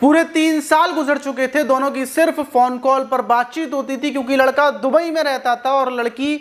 पूरे तीन साल गुजर चुके थे दोनों की सिर्फ फोन कॉल पर बातचीत होती थी क्योंकि लड़का दुबई में रहता था और लड़की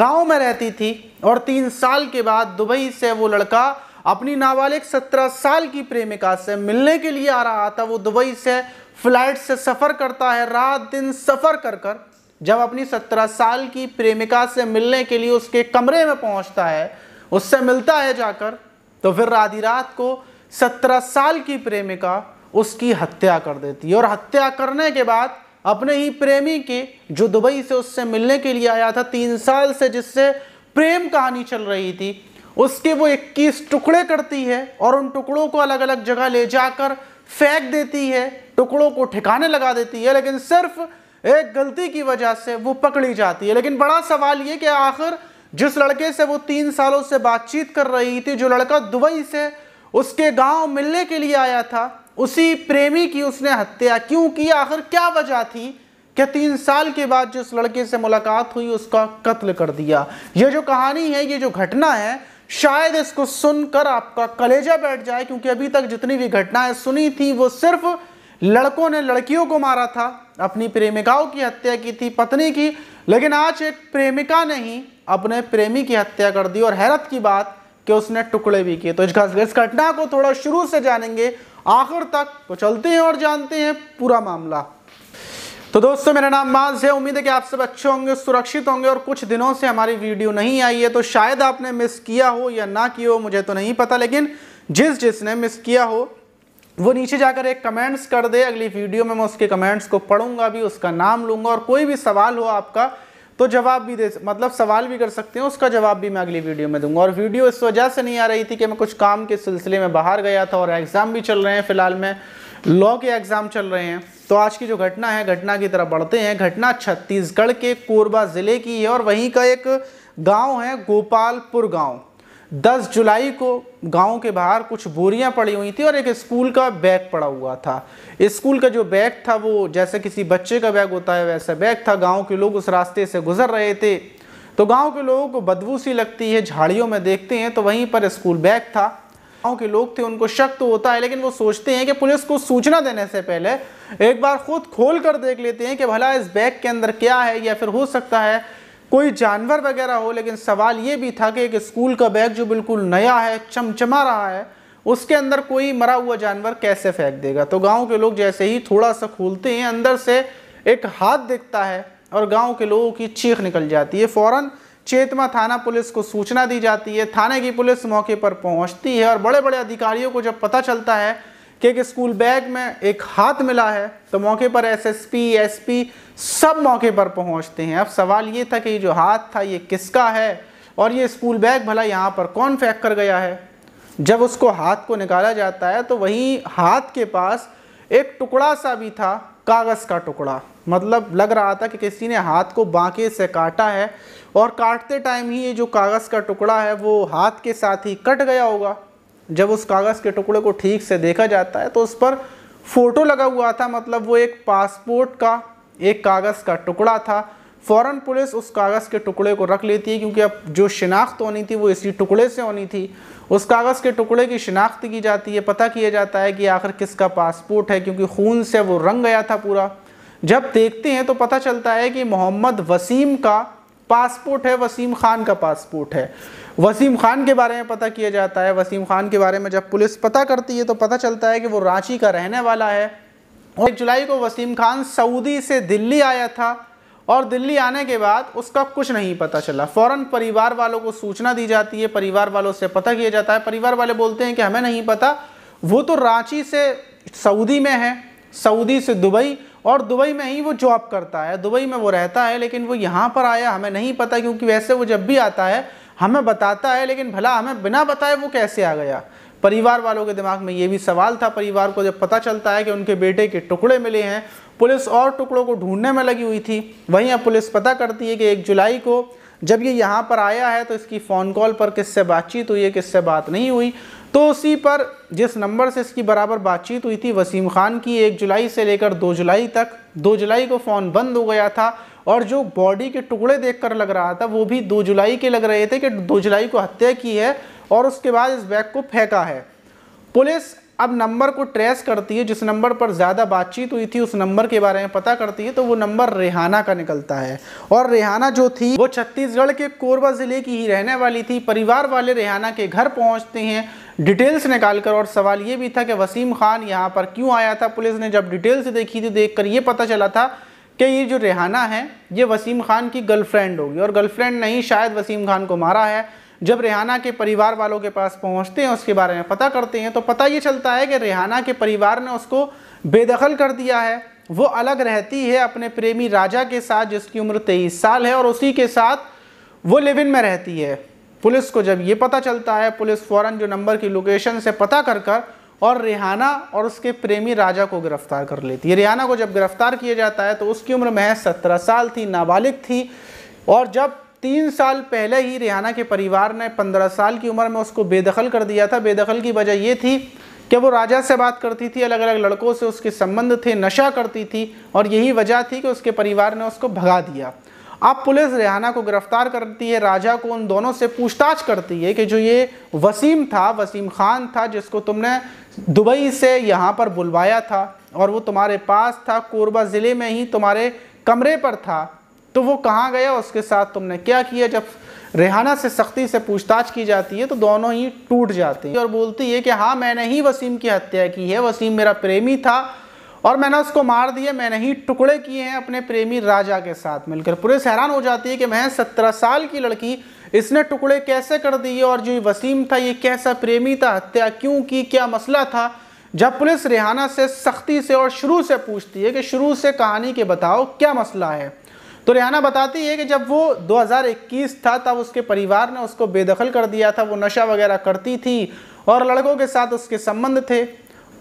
गांव में रहती थी और तीन साल के बाद दुबई से वो लड़का अपनी नाबालिग सत्रह साल की प्रेमिका से मिलने के लिए आ रहा था वो दुबई से फ्लाइट से सफ़र करता है रात दिन सफ़र कर कर जब अपनी सत्रह साल की प्रेमिका से मिलने के लिए उसके कमरे में पहुंचता है उससे मिलता है जाकर तो फिर राधी रात को सत्रह साल की प्रेमिका उसकी हत्या कर देती है और हत्या करने के बाद अपने ही प्रेमी के जो दुबई से उससे मिलने के लिए आया था तीन साल से जिससे प्रेम कहानी चल रही थी उसके वो 21 टुकड़े करती है और उन टुकड़ों को अलग अलग जगह ले जाकर फेंक देती है टुकड़ों को ठिकाने लगा देती है लेकिन सिर्फ एक गलती की वजह से वो पकड़ी जाती है लेकिन बड़ा सवाल ये कि आखिर जिस लड़के से वो तीन सालों से बातचीत कर रही थी जो लड़का दुबई से उसके गांव मिलने के लिए आया था उसी प्रेमी की उसने हत्या क्यों की आखिर क्या वजह थी कि तीन साल के बाद जिस लड़के से मुलाकात हुई उसका कत्ल कर दिया ये जो कहानी है ये जो घटना है शायद इसको सुनकर आपका कलेजा बैठ जाए क्योंकि अभी तक जितनी भी घटनाएं सुनी थी वो सिर्फ लड़कों ने लड़कियों को मारा था अपनी प्रेमिकाओं की हत्या की थी पत्नी की लेकिन आज एक प्रेमिका ने ही अपने प्रेमी की हत्या कर दी और हैरत की बात कि उसने टुकड़े भी किए तो इस घटना को थोड़ा शुरू से जानेंगे आखिर तक तो चलते हैं और जानते हैं पूरा मामला तो दोस्तों मेरा नाम माज है उम्मीद है कि आप सब अच्छे होंगे सुरक्षित होंगे और कुछ दिनों से हमारी वीडियो नहीं आई है तो शायद आपने मिस किया हो या ना किया हो मुझे तो नहीं पता लेकिन जिस जिसने मिस किया हो वो नीचे जाकर एक कमेंट्स कर दे अगली वीडियो में मैं उसके कमेंट्स को पढ़ूंगा भी उसका नाम लूंगा और कोई भी सवाल हो आपका तो जवाब भी दे मतलब सवाल भी कर सकते हैं उसका जवाब भी मैं अगली वीडियो में दूंगा और वीडियो इस वजह से नहीं आ रही थी कि मैं कुछ काम के सिलसिले में बाहर गया था और एग्ज़ाम भी चल रहे हैं फ़िलहाल में लॉ के एग्ज़ाम चल रहे हैं तो आज की जो घटना है घटना की तरफ बढ़ते हैं घटना छत्तीसगढ़ के कोरबा ज़िले की है और वहीं का एक गाँव है गोपालपुर गाँव दस जुलाई को गांव के बाहर कुछ बोरियां पड़ी हुई थी और एक स्कूल का बैग पड़ा हुआ था स्कूल का जो बैग था वो जैसे किसी बच्चे का बैग होता है वैसा बैग था गांव के लोग उस रास्ते से गुजर रहे थे तो गांव के लोगों को बदबू सी लगती है झाड़ियों में देखते हैं तो वहीं पर स्कूल बैग था गाँव के लोग थे उनको शक तो होता है लेकिन वो सोचते हैं कि पुलिस को सूचना देने से पहले एक बार खुद खोल कर देख लेते हैं कि भला इस बैग के अंदर क्या है या फिर हो सकता है कोई जानवर वगैरह हो लेकिन सवाल ये भी था कि एक स्कूल का बैग जो बिल्कुल नया है चमचमा रहा है उसके अंदर कोई मरा हुआ जानवर कैसे फेंक देगा तो गांव के लोग जैसे ही थोड़ा सा खोलते हैं अंदर से एक हाथ दिखता है और गांव के लोगों की चीख निकल जाती है फ़ौरन चेतमा थाना पुलिस को सूचना दी जाती है थाने की पुलिस मौके पर पहुंचती है और बड़े बड़े अधिकारियों को जब पता चलता है कि एक स्कूल बैग में एक हाथ मिला है तो मौके पर एसएसपी एसपी सब मौके पर पहुंचते हैं अब सवाल ये था कि ये जो हाथ था ये किसका है और ये स्कूल बैग भला यहाँ पर कौन फेंक कर गया है जब उसको हाथ को निकाला जाता है तो वहीं हाथ के पास एक टुकड़ा सा भी था कागज़ का टुकड़ा मतलब लग रहा था कि किसी ने हाथ को बांके से काटा है और काटते टाइम ही ये जो कागज़ का टुकड़ा है वो हाथ के साथ ही कट गया होगा जब उस कागज़ के टुकड़े को ठीक से देखा जाता है तो उस पर फ़ोटो लगा हुआ था मतलब वो एक पासपोर्ट का एक कागज़ का टुकड़ा था फ़ौरन पुलिस उस कागज़ के टुकड़े को रख लेती है क्योंकि अब जो शिनाख्त होनी थी वो इसी टुकड़े से होनी थी उस कागज़ के टुकड़े की शिनाख्त की जाती है पता किया जाता है कि आखिर किसका पासपोर्ट है क्योंकि खून से वो रंग गया था पूरा जब देखते हैं तो पता चलता है कि मोहम्मद वसीम का पासपोर्ट है वसीम खान का पासपोर्ट है वसीम खान के बारे में पता किया जाता है वसीम खान के बारे में जब पुलिस पता करती है तो पता चलता है कि वो रांची का रहने वाला है और एक जुलाई को वसीम खान सऊदी से दिल्ली आया था और दिल्ली आने के बाद उसका कुछ नहीं पता चला फ़ौरन परिवार वालों को सूचना दी जाती है परिवार वालों से पता किया जाता है परिवार वाले बोलते हैं कि हमें नहीं पता वो तो रांची से सऊदी में है सऊदी से दुबई और दुबई में ही वो जॉब करता है दुबई में वो रहता है लेकिन वो यहाँ पर आया हमें नहीं पता क्योंकि वैसे वो जब भी आता है हमें बताता है लेकिन भला हमें बिना बताए वो कैसे आ गया परिवार वालों के दिमाग में ये भी सवाल था परिवार को जब पता चलता है कि उनके बेटे के टुकड़े मिले हैं पुलिस और टुकड़ों को ढूंढने में लगी हुई थी वहीं अब पुलिस पता करती है कि एक जुलाई को जब ये यहाँ पर आया है तो इसकी फ़ोन कॉल पर किससे बातचीत हुई है किससे बात नहीं हुई तो उसी पर जिस नंबर से इसकी बराबर बातचीत हुई थी वसीम ख़ान की एक जुलाई से लेकर दो जुलाई तक दो जुलाई को फ़ोन बंद हो गया था और जो बॉडी के टुकड़े देखकर लग रहा था वो भी दो जुलाई के लग रहे थे कि दो जुलाई को हत्या की है और उसके बाद इस बैग को फेंका है पुलिस अब नंबर को ट्रेस करती है जिस नंबर पर ज़्यादा बातचीत हुई थी उस नंबर के बारे में पता करती है तो वो नंबर रेहाना का निकलता है और रेहाना जो थी वो छत्तीसगढ़ के कोरबा ज़िले की ही रहने वाली थी परिवार वाले रेहाना के घर पहुंचते हैं डिटेल्स निकाल कर और सवाल ये भी था कि वसीम खान यहाँ पर क्यों आया था पुलिस ने जब डिटेल्स देखी थी तो देख कर ये पता चला था कि ये जो रेहाना है ये वसीम खान की गर्लफ्रेंड होगी और गर्लफ्रेंड नहीं शायद वसीम खान को मारा है जब रेहाना के परिवार वालों के पास पहुंचते हैं उसके बारे में पता करते हैं तो पता ये चलता है कि रेहाना के परिवार ने उसको बेदखल कर दिया है वो अलग रहती है अपने प्रेमी राजा के साथ जिसकी उम्र तेईस साल है और उसी के साथ वो लिव इन में रहती है पुलिस को जब ये पता चलता है पुलिस फ़ौरन जो नंबर की लोकेशन से पता कर कर और रेहाना और उसके प्रेमी राजा को गिरफ्तार कर लेती है रेहाना को जब गिरफ्तार किया जाता है तो उसकी उम्र महज सत्रह साल थी नाबालिग थी और जब तीन साल पहले ही रिहाना के परिवार ने पंद्रह साल की उम्र में उसको बेदखल कर दिया था बेदखल की वजह ये थी कि वो राजा से बात करती थी अलग अलग लड़कों से उसके संबंध थे नशा करती थी और यही वजह थी कि उसके परिवार ने उसको भगा दिया अब पुलिस रेहाना को गिरफ्तार करती है राजा को उन दोनों से पूछताछ करती है कि जो ये वसीम था वसीम खान था जिसको तुमने दुबई से यहाँ पर बुलवाया था और वो तुम्हारे पास था कोरबा ज़िले में ही तुम्हारे कमरे पर था तो वो कहाँ गया उसके साथ तुमने क्या किया जब रेहाना से सख्ती से पूछताछ की जाती है तो दोनों ही टूट जाते हैं और बोलती है कि हाँ मैंने ही वसीम की हत्या की है वसीम मेरा प्रेमी था और मैंने उसको मार दिया मैंने ही टुकड़े किए हैं अपने प्रेमी राजा के साथ मिलकर पुलिस हैरान हो जाती है कि मैं सत्रह साल की लड़की इसने टुकड़े कैसे कर दिए और जो वसीम था ये कैसा प्रेमी था हत्या क्यों की क्या मसला था जब पुलिस रिहाना से सख्ती से और शुरू से पूछती है कि शुरू से कहानी के बताओ क्या मसला है तो रिहाना बताती है कि जब वो 2021 था तब उसके परिवार ने उसको बेदखल कर दिया था वो नशा वगैरह करती थी और लड़कों के साथ उसके संबंध थे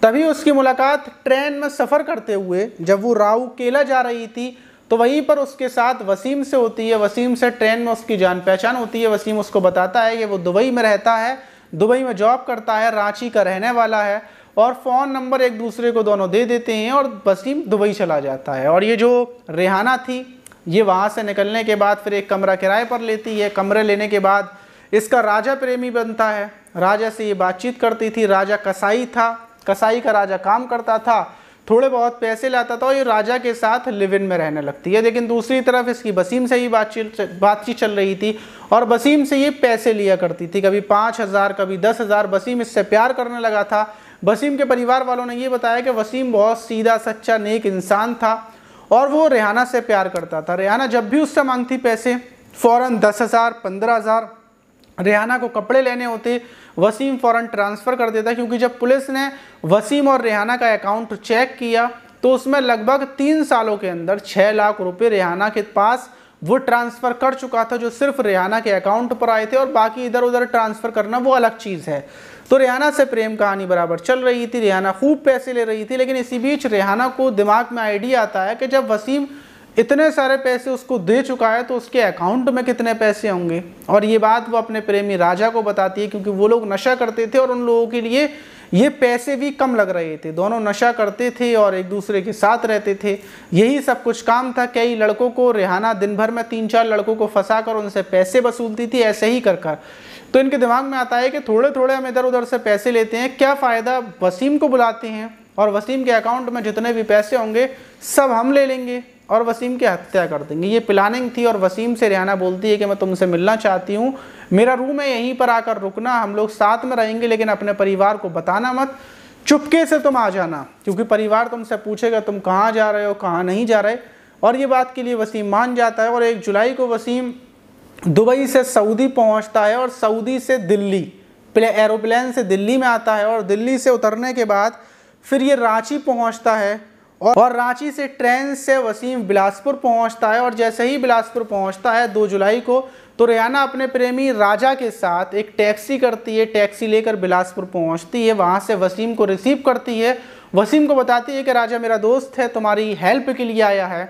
तभी उसकी मुलाकात ट्रेन में सफ़र करते हुए जब वो राऊ केला जा रही थी तो वहीं पर उसके साथ वसीम से होती है वसीम से ट्रेन में उसकी जान पहचान होती है वसीम उसको बताता है कि वो दुबई में रहता है दुबई में जॉब करता है रांची का रहने वाला है और फ़ोन नंबर एक दूसरे को दोनों दे देते हैं और वसीम दुबई चला जाता है और ये जो रेहाना थी ये वहाँ से निकलने के बाद फिर एक कमरा किराए पर लेती है कमरे लेने के बाद इसका राजा प्रेमी बनता है राजा से ये बातचीत करती थी राजा कसाई था कसाई का राजा काम करता था थोड़े बहुत पैसे लाता था और ये राजा के साथ लिव इन में रहने लगती है लेकिन दूसरी तरफ इसकी वसीम से ही बातचीत बातचीत चल रही थी और वसीम से ये पैसे लिया करती थी कभी पाँच हज़ार कभी दस हज़ार वसीम इससे प्यार करने लगा था वसीम के परिवार वालों ने ये बताया कि वसीम बहुत सीधा सच्चा नेक इंसान था और वो रेहाना से प्यार करता था रेहाना जब भी उससे मांगती पैसे फ़ौरन दस हज़ार पंद्रह हज़ार रेहाना को कपड़े लेने होते वसीम फ़ौरन ट्रांसफ़र कर देता क्योंकि जब पुलिस ने वसीम और रेहाना का अकाउंट चेक किया तो उसमें लगभग तीन सालों के अंदर छः लाख रुपये रेहाना के पास वो ट्रांसफ़र कर चुका था जो सिर्फ रेहाना के अकाउंट पर आए थे और बाकी इधर उधर ट्रांसफ़र करना वो अलग चीज़ है तो रेहाना से प्रेम कहानी बराबर चल रही थी रेहाना खूब पैसे ले रही थी लेकिन इसी बीच रेहाना को दिमाग में आइडिया आता है कि जब वसीम इतने सारे पैसे उसको दे चुका है तो उसके अकाउंट में कितने पैसे होंगे और ये बात वो अपने प्रेमी राजा को बताती है क्योंकि वो लोग नशा करते थे और उन लोगों के लिए ये पैसे भी कम लग रहे थे दोनों नशा करते थे और एक दूसरे के साथ रहते थे यही सब कुछ काम था कई लड़कों को रिहाना दिन भर में तीन चार लड़कों को फंसा कर उनसे पैसे वसूलती थी ऐसे ही कर कर तो इनके दिमाग में आता है कि थोड़े थोड़े हम इधर उधर से पैसे लेते हैं क्या फ़ायदा वसीम को बुलाते हैं और वसीम के अकाउंट में जितने भी पैसे होंगे सब हम ले लेंगे और वसीम की हत्या कर देंगे ये प्लानिंग थी और वसीम से रिहाना बोलती है कि मैं तुमसे मिलना चाहती हूँ मेरा रूम है यहीं पर आकर रुकना हम लोग साथ में रहेंगे लेकिन अपने परिवार को बताना मत चुपके से तुम आ जाना क्योंकि परिवार तुमसे पूछेगा तुम कहाँ जा रहे हो कहाँ नहीं जा रहे और ये बात के लिए वसीम मान जाता है और एक जुलाई को वसीम दुबई से सऊदी पहुँचता है और सऊदी से दिल्ली एरोप्लन से दिल्ली में आता है और दिल्ली से उतरने के बाद फिर ये रांची पहुँचता है और रांची से ट्रेन से वसीम बिलासपुर पहुंचता है और जैसे ही बिलासपुर पहुंचता है 2 जुलाई को तो रियाना अपने प्रेमी राजा के साथ एक टैक्सी करती है टैक्सी लेकर बिलासपुर पहुंचती है वहां से वसीम को रिसीव करती है वसीम को बताती है कि राजा मेरा दोस्त है तुम्हारी हेल्प के लिए आया है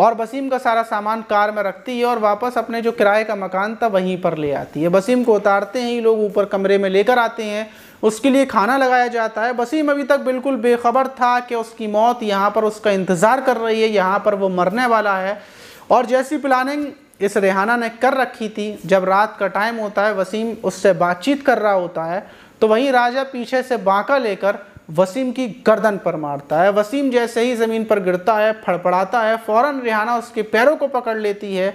और वसीम का सारा सामान कार में रखती है और वापस अपने जो किराए का मकान था वहीं पर ले आती है वसीम को उतारते हैं ये लोग ऊपर कमरे में लेकर आते हैं उसके लिए खाना लगाया जाता है वसीम अभी तक बिल्कुल बेखबर था कि उसकी मौत यहाँ पर उसका इंतज़ार कर रही है यहाँ पर वो मरने वाला है और जैसी प्लानिंग इस रेहाना ने कर रखी थी जब रात का टाइम होता है वसीम उससे बातचीत कर रहा होता है तो वहीं राजा पीछे से बाँका लेकर वसीम की गर्दन पर मारता है वसीम जैसे ही ज़मीन पर गिरता है फड़फड़ाता है फ़ौरन रिहाना उसके पैरों को पकड़ लेती है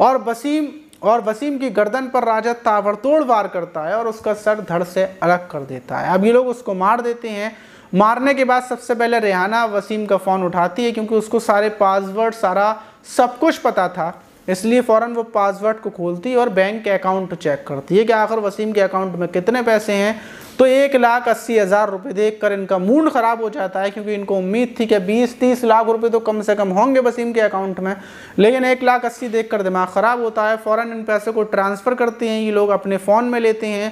और वसीम और वसीम की गर्दन पर राजा ताबड़तोड़ वार करता है और उसका सर धड़ से अलग कर देता है अब ये लोग उसको मार देते हैं मारने के बाद सबसे पहले रेहाना वसीम का फ़ोन उठाती है क्योंकि उसको सारे पासवर्ड सारा सब कुछ पता था इसलिए फ़ौर वो पासवर्ड को खोलती है और बैंक के अकाउंट चेक करती है कि आखिर वसीम के अकाउंट में कितने पैसे हैं तो एक लाख अस्सी हज़ार रुपये देख कर इनका मूड ख़राब हो जाता है क्योंकि इनको उम्मीद थी कि बीस तीस लाख रुपये तो कम से कम होंगे वसीम के अकाउंट में लेकिन एक लाख अस्सी देख कर दिमाग ख़राब होता है फ़ौर इन पैसे को ट्रांसफ़र करते हैं ये लोग अपने फ़ोन में लेते हैं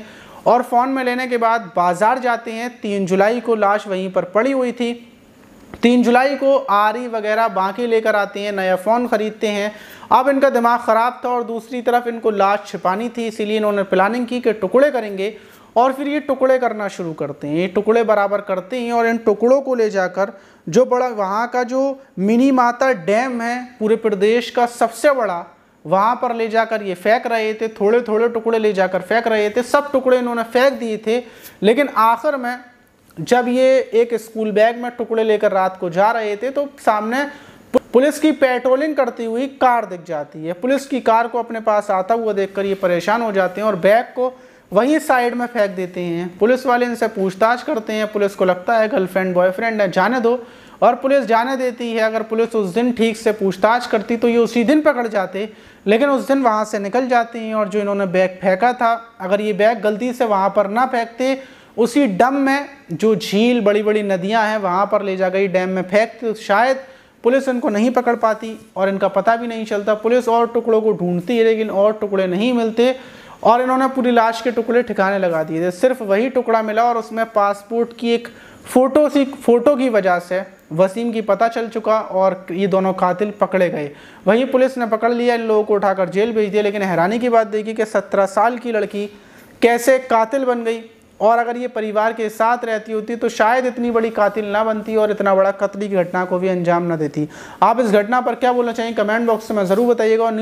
और फ़ोन में लेने के बाद बाज़ार जाते हैं तीन जुलाई को लाश वहीं पर पड़ी हुई थी तीन जुलाई को आरी वगैरह बाकी लेकर आते हैं नया फ़ोन ख़रीदते हैं अब इनका दिमाग ख़राब था और दूसरी तरफ इनको लाश छिपानी थी इसीलिए इन्होंने प्लानिंग की कि टुकड़े करेंगे और फिर ये टुकड़े करना शुरू करते हैं ये टुकड़े बराबर करते हैं और इन टुकड़ों को ले जाकर जो बड़ा वहाँ का जो मिनी माता डैम है पूरे प्रदेश का सबसे बड़ा वहाँ पर ले जाकर ये फेंक रहे थे थोड़े थोड़े टुकड़े ले जाकर फेंक रहे थे सब टुकड़े इन्होंने फेंक दिए थे लेकिन आखिर में जब ये एक स्कूल बैग में टुकड़े लेकर रात को जा रहे थे तो सामने पुलिस की पेट्रोलिंग करती हुई कार दिख जाती है पुलिस की कार को अपने पास आता हुआ देखकर ये परेशान हो जाते हैं और बैग को वहीं साइड में फेंक देते हैं पुलिस वाले इनसे पूछताछ करते हैं पुलिस को लगता है गर्लफ्रेंड बॉयफ्रेंड है जाने दो और पुलिस जाने देती है अगर पुलिस उस दिन ठीक से पूछताछ करती तो ये उसी दिन पकड़ जाते लेकिन उस दिन वहाँ से निकल जाते हैं और जो इन्होंने बैग फेंका था अगर ये बैग गलती से वहाँ पर ना फेंकते उसी डम में जो झील बड़ी बड़ी नदियाँ हैं वहाँ पर ले जा गई डैम में फेंकते शायद पुलिस इनको नहीं पकड़ पाती और इनका पता भी नहीं चलता पुलिस और टुकड़ों को ढूंढती है लेकिन और टुकड़े नहीं मिलते और इन्होंने पूरी लाश के टुकड़े ठिकाने लगा दिए थे सिर्फ वही टुकड़ा मिला और उसमें पासपोर्ट की एक फ़ोटो सी फ़ोटो की वजह से वसीम की पता चल चुका और ये दोनों कातिल पकड़े गए वहीं पुलिस ने पकड़ लिया इन लोगों को उठाकर जेल भेज दिया लेकिन हैरानी की बात देखी कि सत्रह साल की लड़की कैसे कातिल बन गई और अगर ये परिवार के साथ रहती होती तो शायद इतनी बड़ी कातिल ना बनती और इतना बड़ा कतली की घटना को भी अंजाम ना देती आप इस घटना पर क्या बोलना चाहिए कमेंट बॉक्स में ज़रूर बताइएगा और